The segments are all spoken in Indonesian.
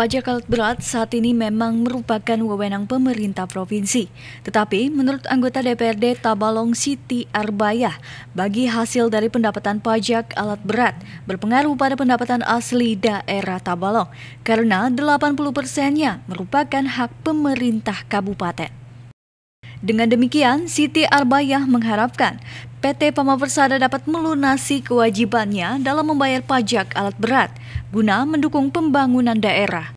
Pajak alat berat saat ini memang merupakan wewenang pemerintah provinsi. Tetapi, menurut anggota DPRD Tabalong Siti Arbaya, bagi hasil dari pendapatan pajak alat berat berpengaruh pada pendapatan asli daerah Tabalong, karena 80 persennya merupakan hak pemerintah kabupaten. Dengan demikian, Siti Arbayah mengharapkan PT Pama Persada dapat melunasi kewajibannya dalam membayar pajak alat berat guna mendukung pembangunan daerah.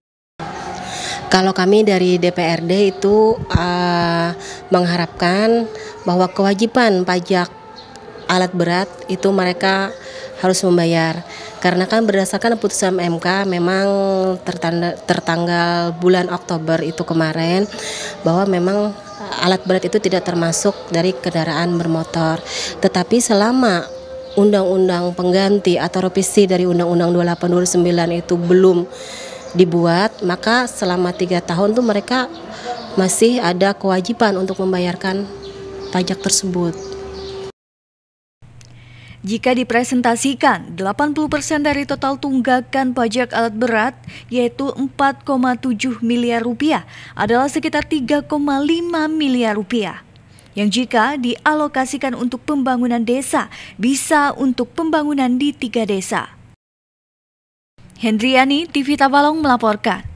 Kalau kami dari DPRD itu uh, mengharapkan bahwa kewajiban pajak alat berat itu mereka harus membayar karena kan berdasarkan putusan MK memang tertanda, tertanggal bulan Oktober itu kemarin bahwa memang eh, alat berat itu tidak termasuk dari kendaraan bermotor tetapi selama undang-undang pengganti atau revisi dari undang-undang 2829 itu belum dibuat maka selama tiga tahun tuh mereka masih ada kewajiban untuk membayarkan pajak tersebut. Jika dipresentasikan, 80% dari total tunggakan pajak alat berat, yaitu 4,7 miliar rupiah, adalah sekitar 3,5 miliar rupiah. Yang jika dialokasikan untuk pembangunan desa, bisa untuk pembangunan di tiga desa. Hendriani, TV Tabalong melaporkan.